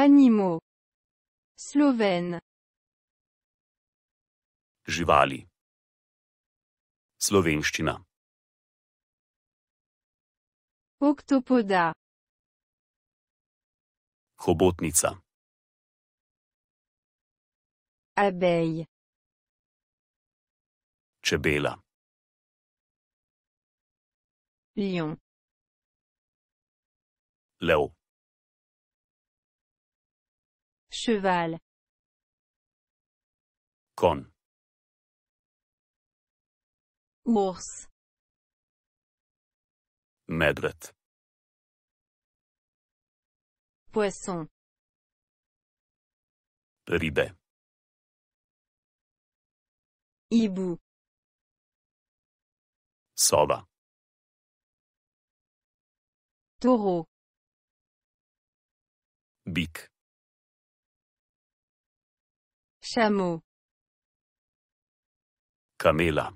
Animaux. Slovene. Živali. Slovenščina. Oktopoda. Hobotnica. Abej. Čebela. Lion. Lev. Cheval. Con. Ours. Medret. Poisson. Ribet. Hibou. Soba. Taureau. Bic. Chameau. Caméla.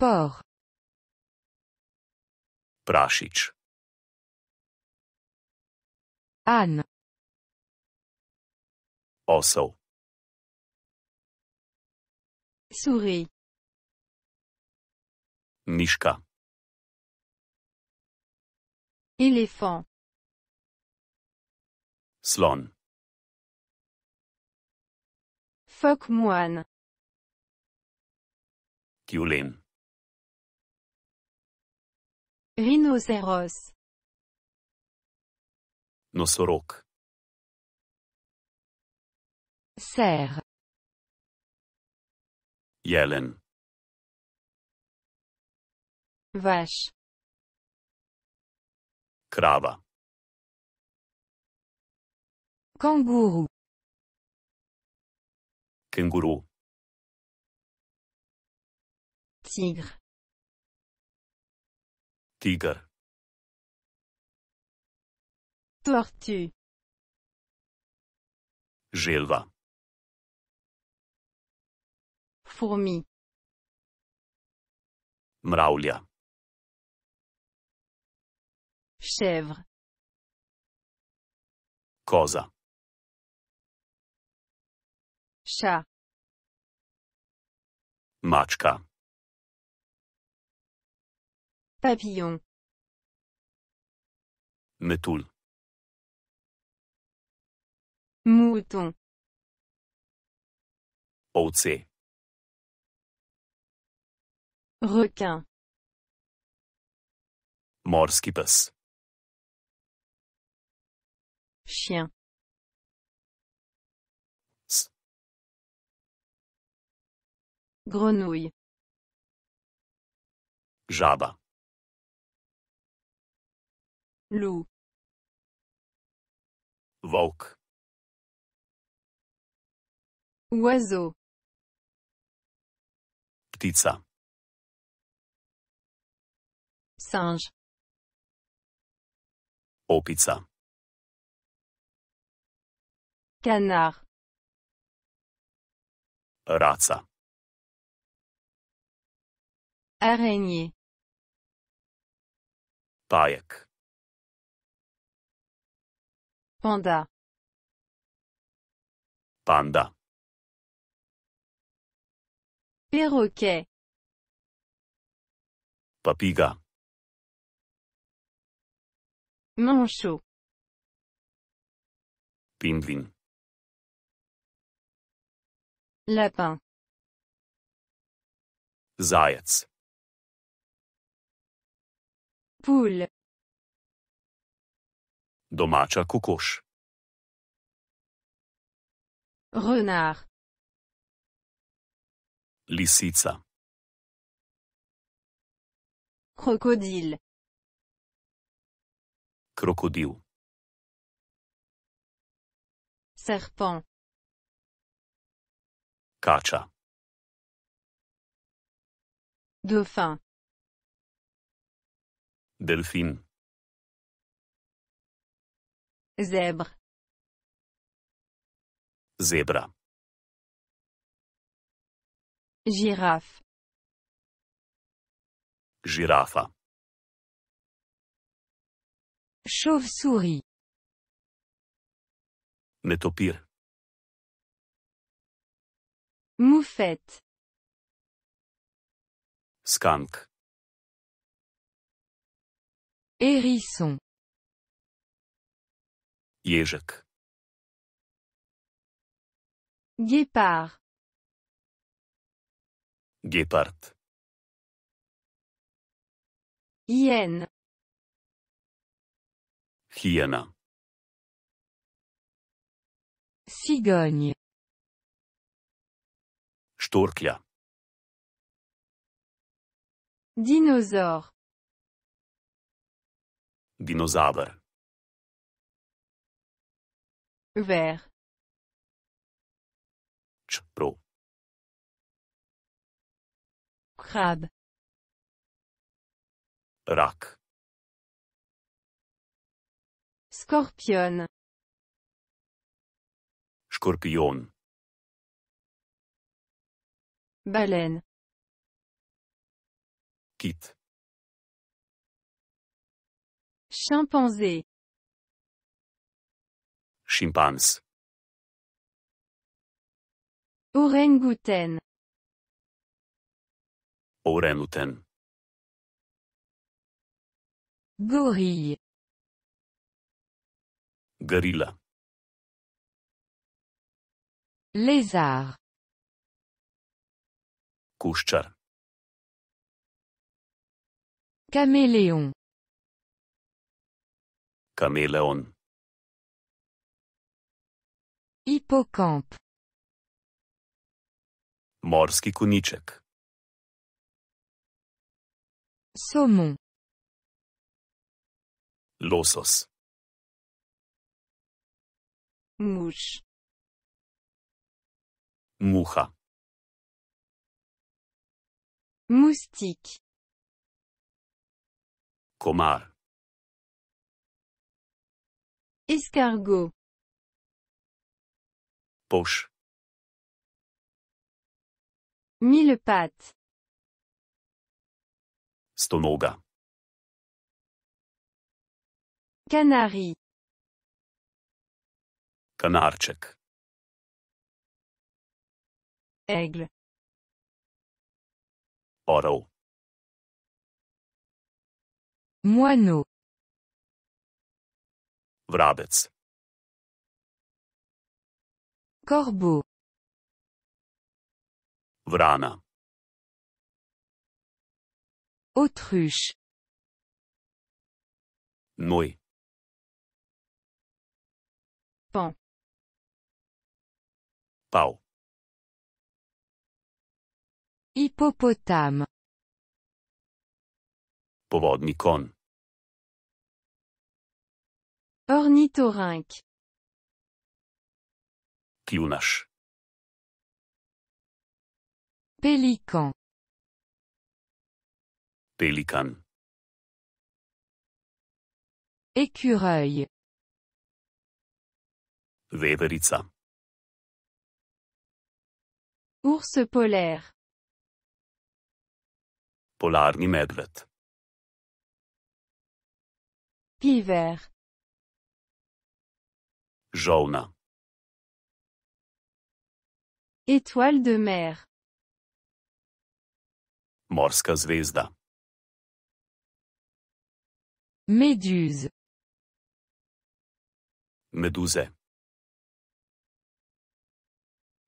Porc. Prašič. Anne. Osel. Souris. Miška. Éléphant. Slon. Phoque moine. Rhinocéros. Nosorok Serre Yellen Vache. Krava. Kangourou. Canguru. Tigre. Tigre. Tortue. Gelva. Fourmi. mraulha Chèvre. Cosa. machka Mačka. Papillon. Mouton. Ovce. Requin. Morski pes. Chien. Grenouille. Jaba. Loup. Volk. Oiseau. Ptica. Singe. Opica. Canard. Raca. araignée pajek panda panda perroquet papiga manchot pingvin lapin zayats Poule. Domača kokoš. Renard. Lisica. Crocodile. Crocodile. Serpent. Kača. Dauphin. Delphine. Zèbre. Zebra. Girafe. Girafa. Chauve-souris. Netopir. Moufette. Skunk. Hérisson. Jeżek. Guépard. Guépard. Hyène. Hiena. Cigogne. Storkia. Dinosaure. dinozaver. Ver. Čpro. Krab. Rak. Skorpion. Škorpion. Balen. Kit. Chimpanzé. Chimpanz. orang Orangutan. Gorille. Gorilla. Lézard. Kuschar. Caméléon. Kameleon. Hipokamp. Morski koniček. Somon. Losos. Muš. Muha. Mustik. Komar. Escargot. Poche. Mille pattes. Stonoga. Canari. canarchek Aigle. oro Moineau. Vrabec. Corbeau. Vrana. Autruche. Noj. Pan. Pau. Hippopotame. powodnikon Ornithorynque. Pélican. Pélican. Écureuil. Veverica. Ours polaire. Polarni medved. Pivert jaune. Étoile de mer. morska zvezda. Méduse. Méduse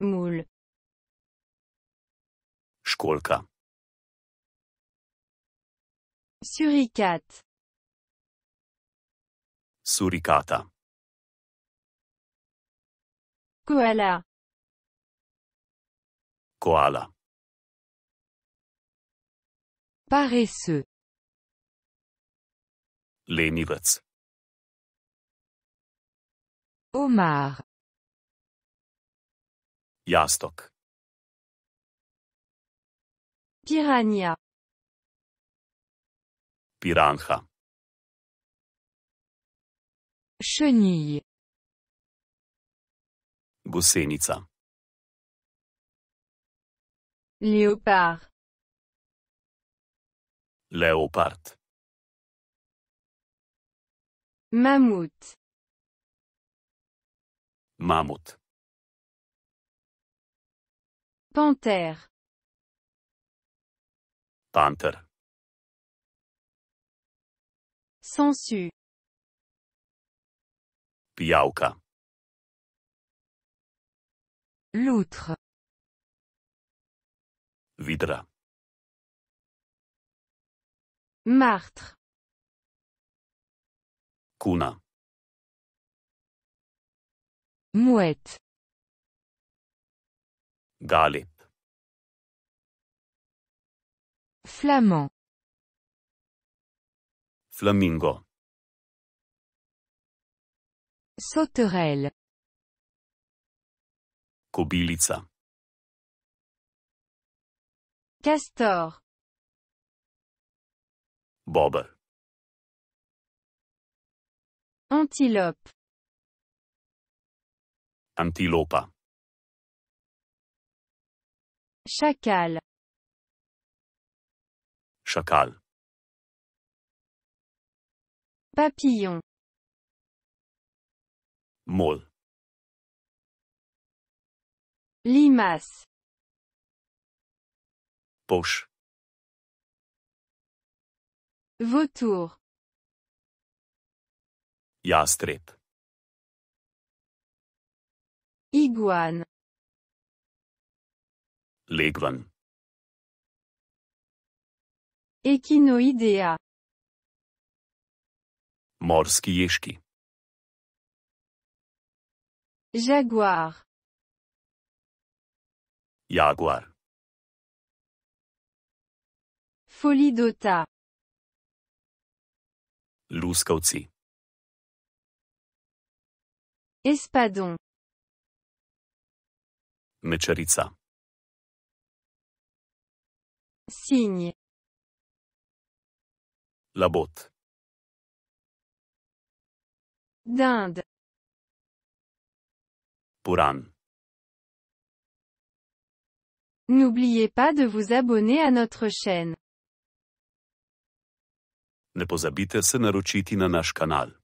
Moule. Scholka Suricate. Suricata. Koala. Koala. Paresseux. Lenivec. Omar. Jastok. Piranja. Piranha. Chenille. Gosenica. Léopard. Léopard. Mammouth. Mammouth. Panthère. Panthère. Sensu. Piauca. L'outre. Vidra. Martre. Cuna. Mouette. Galip. Flamand. Flamingo. Sauterelle. Castor. Bob, Antilope. Antilopa. Chacal. Chacal. Papillon. Molle. Limace. Poche. Vautour. Yastret Iguane. Ligvan Echinoidea. Morski Jaguar. Jaguar. Folie dota. Espadon. Mecharica Signe. Labot. Dinde. Puran. N'oubliez pas de vous abonner à notre chaîne. Ne pozabite se naročiti na naš kanal.